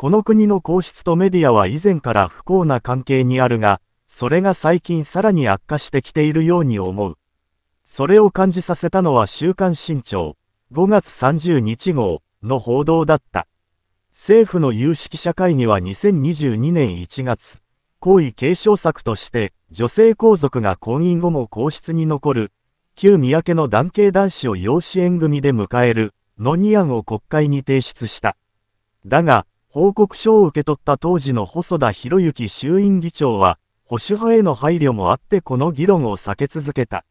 この国の皇室とメディアは以前から不幸な関係にあるが、それが最近さらに悪化してきているように思う。それを感じさせたのは週刊新潮5月30日号の報道だった。政府の有識者会議は2022年1月、皇位継承策として女性皇族が婚姻後も皇室に残る、旧宮家の男系男子を養子縁組で迎える、の2案を国会に提出した。だが、報告書を受け取った当時の細田博之衆院議長は、保守派への配慮もあってこの議論を避け続けた。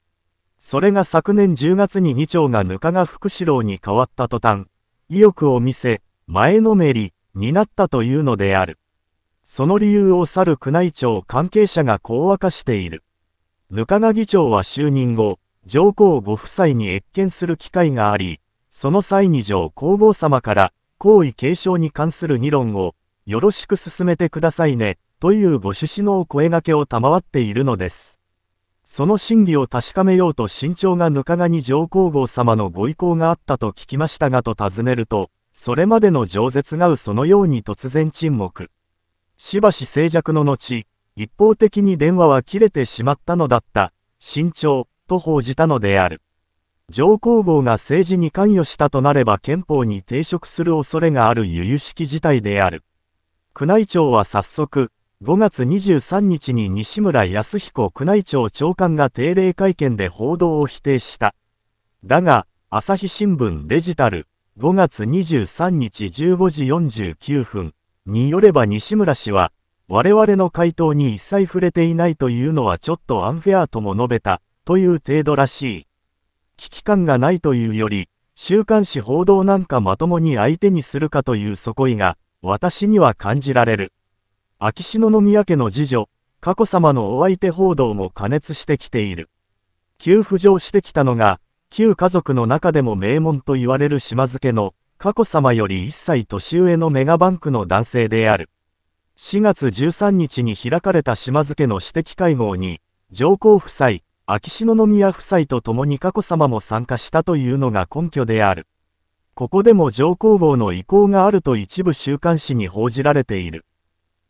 それが昨年10月に議長が額賀福士郎に変わった途端、意欲を見せ、前のめりになったというのである。その理由を去る宮内庁関係者がこう明かしている。額賀議長は就任後、上皇ご夫妻に謁見する機会があり、その際に上皇后様から、皇位継承に関する議論をよろしく進めてくださいね、というご趣旨のお声がけを賜っているのです。その真偽を確かめようと身長がぬかがに上皇后様のご意向があったと聞きましたがと尋ねると、それまでの饒舌がうそのように突然沈黙。しばし静寂の後、一方的に電話は切れてしまったのだった、慎重、と報じたのである。上皇后が政治に関与したとなれば憲法に抵触する恐れがある由々しき事態である。宮内庁は早速、5月23日に西村康彦宮内庁長官が定例会見で報道を否定した。だが、朝日新聞デジタル、5月23日15時49分によれば西村氏は、我々の回答に一切触れていないというのはちょっとアンフェアとも述べた、という程度らしい。危機感がないというより、週刊誌報道なんかまともに相手にするかという底意が、私には感じられる。秋篠宮家の次女、佳子さまのお相手報道も加熱してきている。急浮上してきたのが、旧家族の中でも名門と言われる島津家の、佳子さまより1歳年上のメガバンクの男性である。4月13日に開かれた島津家の私的会合に、上皇夫妻、秋篠宮夫妻と共に佳子さまも参加したというのが根拠である。ここでも上皇后の意向があると一部週刊誌に報じられている。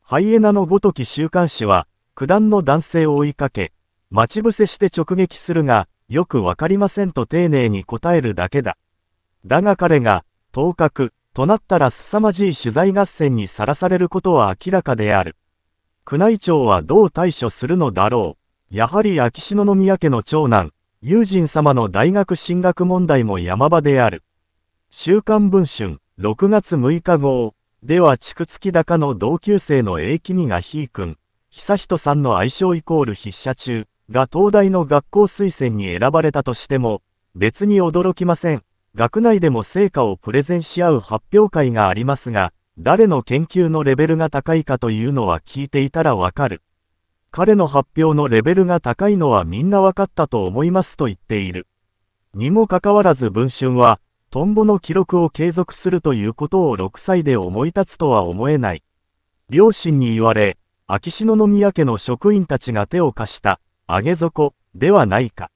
ハイエナのごとき週刊誌は、九段の男性を追いかけ、待ち伏せして直撃するが、よくわかりませんと丁寧に答えるだけだ。だが彼が、頭角、となったら凄まじい取材合戦にさらされることは明らかである。宮内庁はどう対処するのだろう。やはり秋篠宮家の長男、友人様の大学進学問題も山場である。週刊文春、6月6日号、では、築月高の同級生の英気味がひーくん、久人さんの愛称イコール筆者中、が東大の学校推薦に選ばれたとしても、別に驚きません。学内でも成果をプレゼンし合う発表会がありますが、誰の研究のレベルが高いかというのは聞いていたらわかる。彼の発表のレベルが高いのはみんな分かったと思いますと言っている。にもかかわらず文春は、トンボの記録を継続するということを6歳で思い立つとは思えない。両親に言われ、秋篠宮家の職員たちが手を貸した、上げ底、ではないか。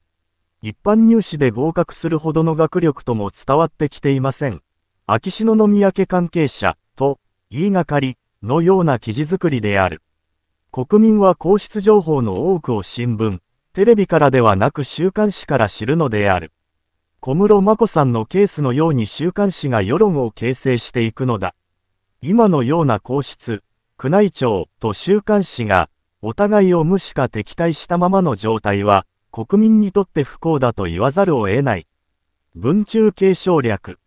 一般入試で合格するほどの学力とも伝わってきていません。秋篠宮家関係者、と、言いがかり、のような記事作りである。国民は皇室情報の多くを新聞、テレビからではなく週刊誌から知るのである。小室眞子さんのケースのように週刊誌が世論を形成していくのだ。今のような皇室、宮内庁と週刊誌が、お互いを無視か敵対したままの状態は、国民にとって不幸だと言わざるを得ない。文中継承略、